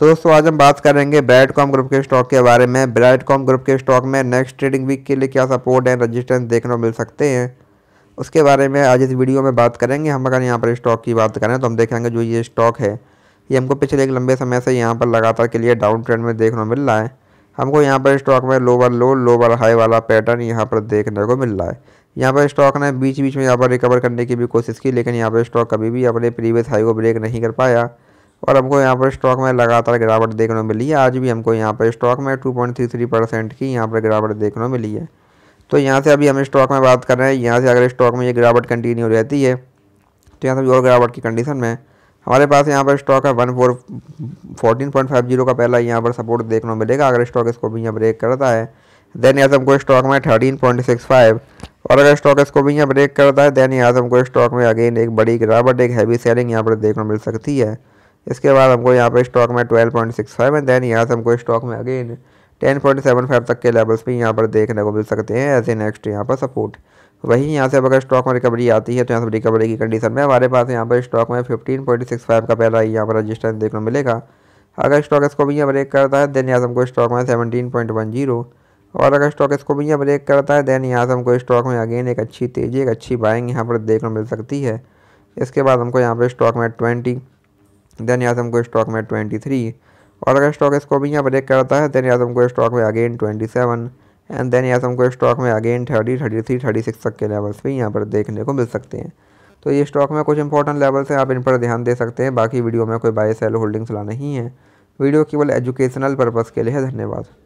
तो दोस्तों आज हम बात करेंगे ब्राइट कॉम ग्रुप के स्टॉक के बारे में ब्राइट कॉम ग्रुप के स्टॉक में नेक्स्ट ट्रेडिंग वीक के लिए क्या सपोर्ट एंड रजिस्टेंस देखने को मिल सकते हैं उसके बारे में आज इस वीडियो में बात करेंगे हम अगर यहाँ पर स्टॉक की बात करें तो हम देखेंगे जो ये स्टॉक है ये हमको पिछले एक लंबे समय से यहाँ पर लगातार के लिए डाउन ट्रेंड में देखने को मिल रहा है हमको यहाँ पर स्टॉक में लोअर लो लोअर हाई वाला पैटर्न यहाँ पर देखने को मिल रहा है यहाँ पर स्टॉक ने बीच बीच में यहाँ पर रिकवर करने की भी कोशिश की लेकिन यहाँ पर स्टॉक कभी भी अपने प्रीवियस हाई को ब्रेक नहीं कर पाया और हमको यहाँ पर स्टॉक में लगातार गिरावट देखने को मिली है आज भी हमको यहाँ पर स्टॉक में two point three three percent की यहाँ पर गिरावट देखने को मिली है तो यहाँ से अभी हम स्टॉक में बात कर रहे हैं यहाँ से अगर स्टॉक में ये गिरावट कंटिन्यू रहती है तो यहाँ से और गिरावट की कंडीशन में हमारे पास यहाँ पर स्टॉक है one four fourteen point five zero का पहला यहाँ पर सपोर्ट देखने को मिलेगा अगर स्टॉक इसको भी यहाँ ब्रेक करता है देन यहाँ से हमको स्टॉक में थर्टीन पॉइंट सिक्स फाइव और अगर स्टॉक इसको भी यहाँ ब्रेक करता है देन यहाँ से हमको स्टॉक में अगेन एक बड़ी गिरावट एक हैवी सेलिंग यहाँ पर देखने को मिल सकती है इसके बाद हमको यहाँ पे स्टॉक में 12.65 एंड देन यहाँ से हमको स्टॉक में अगेन 10.75 तक के लेवल्स भी यहाँ पर देखने को मिल सकते हैं ऐसे नेक्स्ट यहाँ पर सपोर्ट वहीं यहाँ से अब अगर स्टॉक में रिकवरी आती है तो यहाँ से रिकवरी की कंडीशन में हमारे पास यहाँ पर स्टॉक में फाइव का पहला ही यहाँ पर रजिस्टेंस देखने को मिलेगा अगर स्टॉक इसको भी यहाँ ब्रेक करता है देन यहाँ से हमको स्टॉक में जीरो और अगर स्टॉक इसको भी यहाँ ब्रेक करता है देन यहाँ से हमको स्टॉक में अगेन एक अच्छी तेज़ी एक अच्छी बाइंग यहाँ पर देखने को मिल सकती है इसके बाद हमको यहाँ पर स्टॉक में ट्वेंटी देन यहाँ से हमको स्टॉक में ट्वेंटी थ्री और अगर स्टॉक इसको भी यहाँ ब्रेक करता है देन यहाँ से हमको स्टॉक में again twenty seven and then यहाँ से हमको स्टॉक में again thirty thirty three thirty six तक के लेवल्स भी यहाँ पर देखने को मिल सकते हैं तो ये स्टॉक में कुछ इंपॉर्टेंट लेवल्स हैं आप इन पर ध्यान दे सकते हैं बाकी वीडियो में कोई बाय सेल होल्डिंग्स ला नहीं है वीडियो केवल एजुकेशनल पर्पज़ के लिए है धन्यवाद